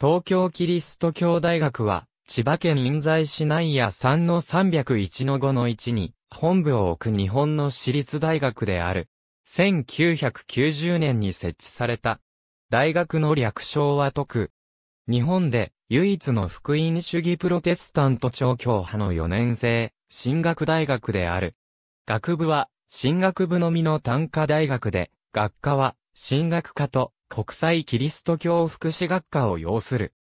東京キリスト教大学は、千葉県印西市内や3の301の5の1に、本部を置く日本の私立大学である。1990年に設置された。大学の略称は徳。日本で唯一の福音主義プロテスタント調教派の4年生、進学大学である。学部は、進学部のみの単科大学で、学科は、進学科と国際キリスト教福祉学科を要する。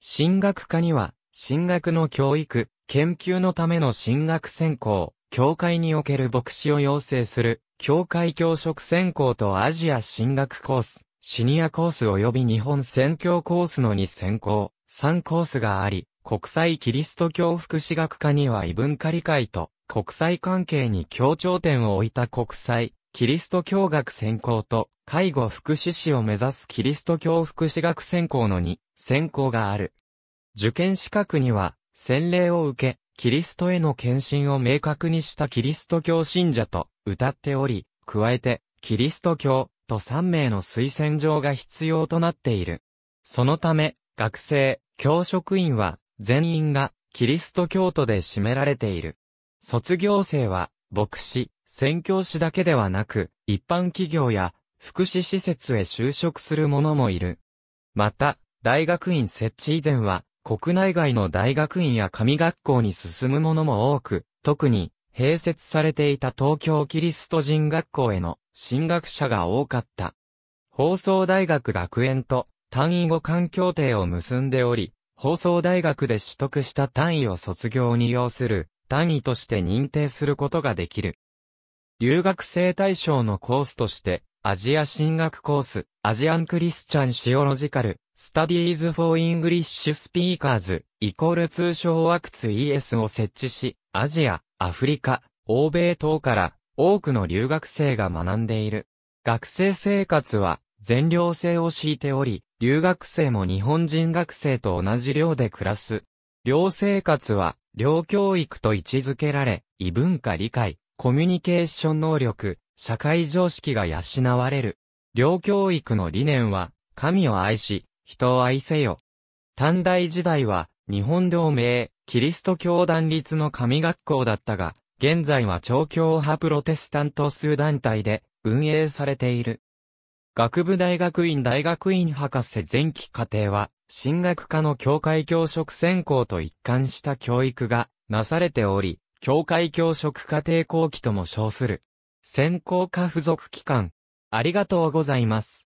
進学科には、進学の教育、研究のための進学専攻、教会における牧師を養成する、教会教職専攻とアジア進学コース、シニアコース及び日本宣教コースの2専攻、3コースがあり、国際キリスト教福祉学科には異文化理解と、国際関係に協調点を置いた国際キリスト教学専攻と、介護福祉士を目指すキリスト教福祉学専攻の2、専攻がある。受験資格には、洗礼を受け、キリストへの献身を明確にしたキリスト教信者と、歌っており、加えて、キリスト教、と3名の推薦状が必要となっている。そのため、学生、教職員は、全員が、キリスト教徒で占められている。卒業生は、牧師、宣教師だけではなく、一般企業や福祉施設へ就職する者もいる。また、大学院設置以前は、国内外の大学院や神学校に進む者も多く、特に、併設されていた東京キリスト人学校への進学者が多かった。放送大学学園と単位互換協定を結んでおり、放送大学で取得した単位を卒業に要する単位として認定することができる。留学生対象のコースとして、アジア進学コース、アジアンクリスチャンシオロジカル、スタディーズフォーイングリッシュスピーカーズ、イコール通称ワクツ ES を設置し、アジア、アフリカ、欧米等から多くの留学生が学んでいる。学生生活は全寮制を敷いており、留学生も日本人学生と同じ寮で暮らす。寮生活は、寮教育と位置づけられ、異文化理解、コミュニケーション能力、社会常識が養われる。両教育の理念は、神を愛し、人を愛せよ。短大時代は、日本同盟、キリスト教団立の神学校だったが、現在は超教派プロテスタント数団体で運営されている。学部大学院大学院博士前期課程は、進学科の教会教職専攻と一貫した教育がなされており、教会教職家庭後期とも称する。先行家付属機関。ありがとうございます。